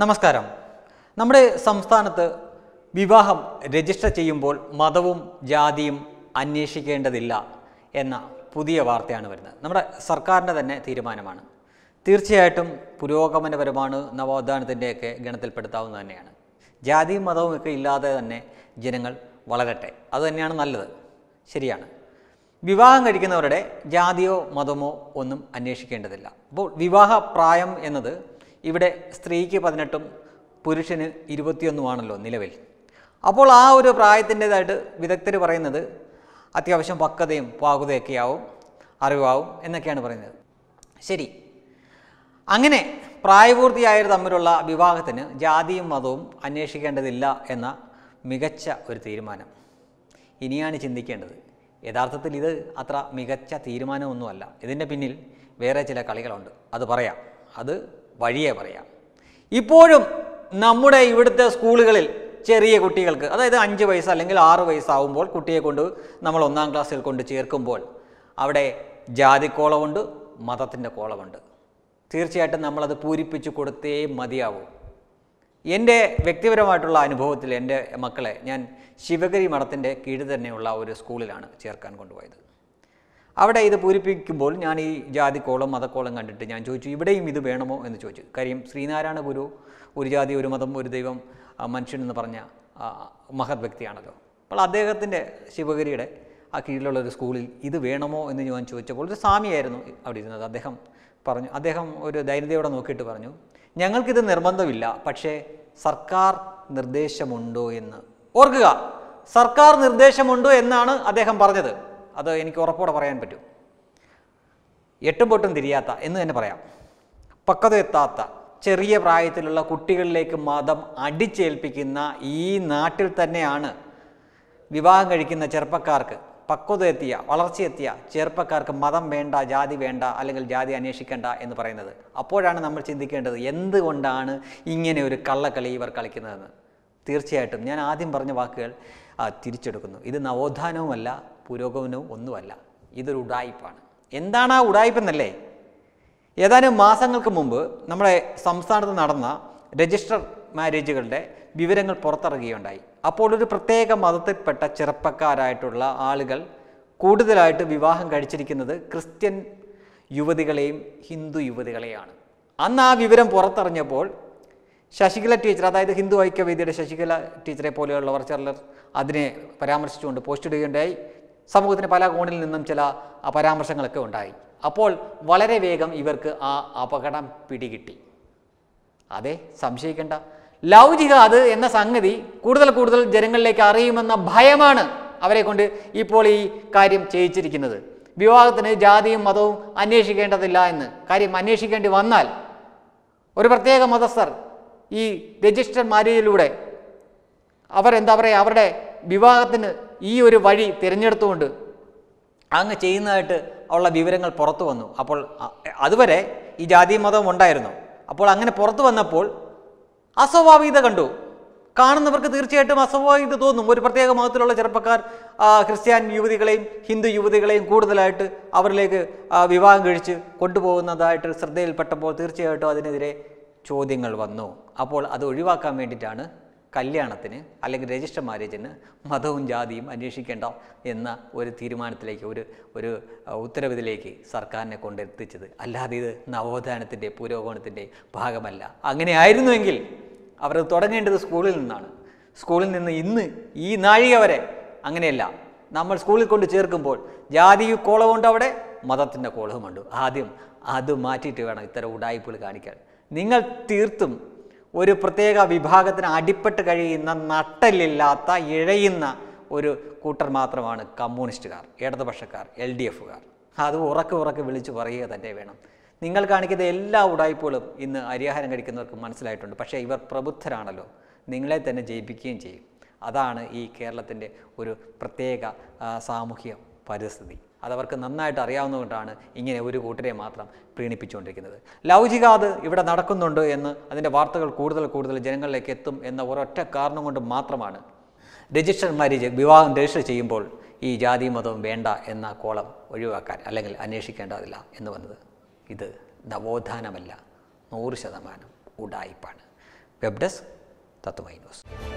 നമസ്കാരം നമ്മുടെ സംസ്ഥാനത്ത് വിവാഹം രജിസ്റ്റർ ചെയ്യുമ്പോൾ മതവും ജാതിയും അന്വേഷിക്കേണ്ടതില്ല എന്ന പുതിയ വാർത്തയാണ് വരുന്നത് നമ്മുടെ സർക്കാരിൻ്റെ തന്നെ തീരുമാനമാണ് തീർച്ചയായിട്ടും പുരോഗമനപരമാണ് നവോത്ഥാനത്തിൻ്റെയൊക്കെ ഗണത്തിൽപ്പെടുത്താവുന്ന തന്നെയാണ് ജാതിയും മതവും ഒക്കെ ഇല്ലാതെ തന്നെ ജനങ്ങൾ വളരട്ടെ അതുതന്നെയാണ് നല്ലത് ശരിയാണ് വിവാഹം കഴിക്കുന്നവരുടെ ജാതിയോ മതമോ ഒന്നും അന്വേഷിക്കേണ്ടതില്ല അപ്പോൾ വിവാഹ പ്രായം എന്നത് ഇവിടെ സ്ത്രീക്ക് പതിനെട്ടും പുരുഷന് ഇരുപത്തിയൊന്നുമാണല്ലോ നിലവിൽ അപ്പോൾ ആ ഒരു പ്രായത്തിൻ്റെതായിട്ട് വിദഗ്ധർ പറയുന്നത് അത്യാവശ്യം പക്വതയും പാകുതയൊക്കെ ആവും അറിവാവും എന്നൊക്കെയാണ് പറയുന്നത് ശരി അങ്ങനെ പ്രായപൂർത്തിയായവർ തമ്മിലുള്ള വിവാഹത്തിന് ജാതിയും മതവും അന്വേഷിക്കേണ്ടതില്ല എന്ന മികച്ച ഒരു തീരുമാനം ഇനിയാണ് ചിന്തിക്കേണ്ടത് യഥാർത്ഥത്തിൽ ഇത് അത്ര മികച്ച തീരുമാനമൊന്നുമല്ല ഇതിൻ്റെ പിന്നിൽ വേറെ ചില കളികളുണ്ട് അത് പറയാം അത് വഴിയേ പറയാം ഇപ്പോഴും നമ്മുടെ ഇവിടുത്തെ സ്കൂളുകളിൽ ചെറിയ കുട്ടികൾക്ക് അതായത് അഞ്ച് വയസ്സ് അല്ലെങ്കിൽ ആറ് വയസ്സാവുമ്പോൾ കുട്ടിയെ കൊണ്ട് നമ്മൾ ഒന്നാം ക്ലാസ്സിൽ കൊണ്ട് ചേർക്കുമ്പോൾ അവിടെ ജാതിക്കോളമുണ്ട് മതത്തിൻ്റെ കോളമുണ്ട് തീർച്ചയായിട്ടും നമ്മളത് പൂരിപ്പിച്ചു കൊടുത്തേ മതിയാവും എൻ്റെ വ്യക്തിപരമായിട്ടുള്ള അനുഭവത്തിൽ എൻ്റെ മക്കളെ ഞാൻ ശിവഗരി മഠത്തിൻ്റെ കീഴ് തന്നെയുള്ള ഒരു സ്കൂളിലാണ് ചേർക്കാൻ കൊണ്ടുപോയത് അവിടെ ഇത് പൂരിപ്പിക്കുമ്പോൾ ഞാൻ ഈ ജാതിക്കോളം മതക്കോളം കണ്ടിട്ട് ഞാൻ ചോദിച്ചു ഇവിടെയും ഇത് വേണമോ എന്ന് ചോദിച്ചു കാര്യം ശ്രീനാരായണ ഗുരു ഒരു ജാതി ഒരു മതം ഒരു ദൈവം മനുഷ്യൻ എന്ന് പറഞ്ഞ മഹത് വ്യക്തിയാണല്ലോ അപ്പോൾ അദ്ദേഹത്തിൻ്റെ ശിവഗിരിയുടെ ആ കീഴിലുള്ള ഒരു സ്കൂളിൽ ഇത് വേണമോ എന്ന് ഞാൻ ചോദിച്ചപ്പോൾ ഒരു സ്വാമിയായിരുന്നു അവിടെ ഇരുന്നത് അദ്ദേഹം പറഞ്ഞു അദ്ദേഹം ഒരു ദൈനതയോടെ നോക്കിയിട്ട് പറഞ്ഞു ഞങ്ങൾക്കിത് നിർബന്ധമില്ല പക്ഷേ സർക്കാർ നിർദ്ദേശമുണ്ടോ എന്ന് ഓർക്കുക സർക്കാർ നിർദ്ദേശമുണ്ടോ എന്നാണ് അദ്ദേഹം പറഞ്ഞത് അത് എനിക്ക് ഉറപ്പോടെ പറയാൻ പറ്റും എട്ടും പൊട്ടും തിരിയാത്ത എന്ന് തന്നെ പറയാം പക്വത എത്താത്ത ചെറിയ പ്രായത്തിലുള്ള കുട്ടികളിലേക്ക് മതം അടിച്ചേൽപ്പിക്കുന്ന ഈ നാട്ടിൽ തന്നെയാണ് വിവാഹം കഴിക്കുന്ന ചെറുപ്പക്കാർക്ക് പക്വത എത്തിയ വളർച്ചയെത്തിയ ചെറുപ്പക്കാർക്ക് മതം വേണ്ട ജാതി വേണ്ട അല്ലെങ്കിൽ ജാതി അന്വേഷിക്കേണ്ട എന്ന് പറയുന്നത് അപ്പോഴാണ് നമ്മൾ ചിന്തിക്കേണ്ടത് എന്തുകൊണ്ടാണ് ഇങ്ങനെ ഒരു കള്ളക്കളി ഇവർ കളിക്കുന്നതെന്ന് തീർച്ചയായിട്ടും ഞാൻ ആദ്യം പറഞ്ഞ വാക്കുകൾ തിരിച്ചെടുക്കുന്നു ഇത് നവോത്ഥാനവുമല്ല പുരോഗമനവും ഒന്നുമല്ല ഇതൊരു ഉടായ്പാണ് എന്താണ് ആ എന്നല്ലേ ഏതാനും മാസങ്ങൾക്ക് മുമ്പ് നമ്മുടെ സംസ്ഥാനത്ത് നടന്ന രജിസ്റ്റർ മാരേജുകളുടെ വിവരങ്ങൾ പുറത്തിറങ്ങുകയുണ്ടായി അപ്പോൾ ഒരു പ്രത്യേക മതത്തിൽപ്പെട്ട ചെറുപ്പക്കാരായിട്ടുള്ള ആളുകൾ കൂടുതലായിട്ട് വിവാഹം കഴിച്ചിരിക്കുന്നത് ക്രിസ്ത്യൻ യുവതികളെയും ഹിന്ദു യുവതികളെയാണ് അന്ന് ആ വിവരം പുറത്തറിഞ്ഞപ്പോൾ ശശികല ടീച്ചർ അതായത് ഹിന്ദു ഐക്യവേദിയുടെ ശശികല ടീച്ചറെ പോലെയുള്ളവർ ചിലർ അതിനെ പരാമർശിച്ചുകൊണ്ട് പോസ്റ്റ് ഇടുകയുണ്ടായി സമൂഹത്തിന് പല കോണിൽ നിന്നും ചില പരാമർശങ്ങളൊക്കെ ഉണ്ടായി അപ്പോൾ വളരെ വേഗം ഇവർക്ക് ആ അപകടം പിടികിട്ടി അതെ സംശയിക്കേണ്ട ലവ് അത് എന്ന സംഗതി കൂടുതൽ കൂടുതൽ ജനങ്ങളിലേക്ക് അറിയുമെന്ന ഭയമാണ് അവരെ കൊണ്ട് ഇപ്പോൾ ഈ കാര്യം ചെയ്യിച്ചിരിക്കുന്നത് വിവാഹത്തിന് ജാതിയും മതവും അന്വേഷിക്കേണ്ടതില്ല എന്ന് കാര്യം അന്വേഷിക്കേണ്ടി വന്നാൽ ഒരു പ്രത്യേക മതസ്ഥർ ഈ രജിസ്റ്റർ മാരിയിലൂടെ അവരെന്താ പറയുക അവരുടെ വിവാഹത്തിന് ഈ ഒരു വഴി തിരഞ്ഞെടുത്തുകൊണ്ട് അങ്ങ് ചെയ്യുന്നതായിട്ട് ഉള്ള വിവരങ്ങൾ പുറത്തു വന്നു അപ്പോൾ അതുവരെ ഈ ജാതി മതം ഉണ്ടായിരുന്നു അപ്പോൾ അങ്ങനെ പുറത്തു വന്നപ്പോൾ അസ്വാഭാവികത കണ്ടു കാണുന്നവർക്ക് തീർച്ചയായിട്ടും അസ്വാഭാവികത തോന്നും ഒരു പ്രത്യേക മതത്തിലുള്ള ചെറുപ്പക്കാർ ക്രിസ്ത്യാൻ യുവതികളെയും ഹിന്ദു യുവതികളെയും കൂടുതലായിട്ട് അവരിലേക്ക് വിവാഹം കഴിച്ച് കൊണ്ടുപോകുന്നതായിട്ട് ശ്രദ്ധയിൽപ്പെട്ടപ്പോൾ തീർച്ചയായിട്ടും അതിനെതിരെ ചോദ്യങ്ങൾ വന്നു അപ്പോൾ അത് ഒഴിവാക്കാൻ വേണ്ടിയിട്ടാണ് കല്യാണത്തിന് അല്ലെങ്കിൽ രജിസ്റ്റർ മാരേജിന് മതവും ജാതിയും അന്വേഷിക്കേണ്ട എന്ന ഒരു തീരുമാനത്തിലേക്ക് ഒരു ഒരു ഉത്തരവിലേക്ക് സർക്കാരിനെ കൊണ്ടെത്തിച്ചത് അല്ലാതെ ഇത് നവോത്ഥാനത്തിൻ്റെ പുരോഗമനത്തിൻ്റെ ഭാഗമല്ല അങ്ങനെയായിരുന്നുവെങ്കിൽ അവർ തുടങ്ങേണ്ടത് സ്കൂളിൽ നിന്നാണ് സ്കൂളിൽ നിന്ന് ഇന്ന് ഈ നാഴിക വരെ അങ്ങനെയല്ല നമ്മൾ സ്കൂളിൽ കൊണ്ട് ചേർക്കുമ്പോൾ ജാതി കോളവുമുണ്ട് അവിടെ മതത്തിൻ്റെ കോളവുമുണ്ട് ആദ്യം അത് മാറ്റിയിട്ട് വേണം ഇത്തരം ഉടായ്പകൾ കാണിക്കാൻ നിങ്ങൾ തീർത്തും ഒരു പ്രത്യേക വിഭാഗത്തിന് അടിപ്പെട്ട് കഴിയുന്ന നട്ടലില്ലാത്ത ഇഴയുന്ന ഒരു കൂട്ടർ മാത്രമാണ് കമ്മ്യൂണിസ്റ്റുകാർ ഇടതുപക്ഷക്കാർ എൽ ഡി എഫുകാർ അത് ഉറക്ക ഉറക്കെ വിളിച്ച് പറയുക തന്നെ വേണം നിങ്ങൾ കാണിക്കുന്ന എല്ലാ ഉടായ്പകളും ഇന്ന് അരിയാഹാരം കഴിക്കുന്നവർക്ക് മനസ്സിലായിട്ടുണ്ട് പക്ഷേ ഇവർ പ്രബുദ്ധരാണല്ലോ നിങ്ങളെ തന്നെ ജയിപ്പിക്കുകയും ചെയ്യും അതാണ് ഈ കേരളത്തിൻ്റെ ഒരു പ്രത്യേക സാമൂഹ്യ പരിസ്ഥിതി അതവർക്ക് നന്നായിട്ട് അറിയാവുന്നതുകൊണ്ടാണ് ഇങ്ങനെ ഒരു കൂട്ടരെ മാത്രം പ്രീണിപ്പിച്ചുകൊണ്ടിരിക്കുന്നത് ലൗചികാത് ഇവിടെ നടക്കുന്നുണ്ട് എന്ന് അതിൻ്റെ വാർത്തകൾ കൂടുതൽ കൂടുതൽ ജനങ്ങളിലേക്ക് എത്തും എന്ന ഒരൊറ്റ കാരണം കൊണ്ട് മാത്രമാണ് രജിസ്റ്റർ മാരേജ് വിവാഹം രജിസ്റ്റർ ചെയ്യുമ്പോൾ ഈ ജാതി മതവും വേണ്ട എന്ന കോളം ഒഴിവാക്കാൻ അല്ലെങ്കിൽ അന്വേഷിക്കേണ്ടതില്ല എന്ന് വന്നത് ഇത് നവോത്ഥാനമല്ല നൂറ് ശതമാനം ഉടായ്പാണ് വെബ് ഡെസ്ക് തത്വമൈ ന്യൂസ്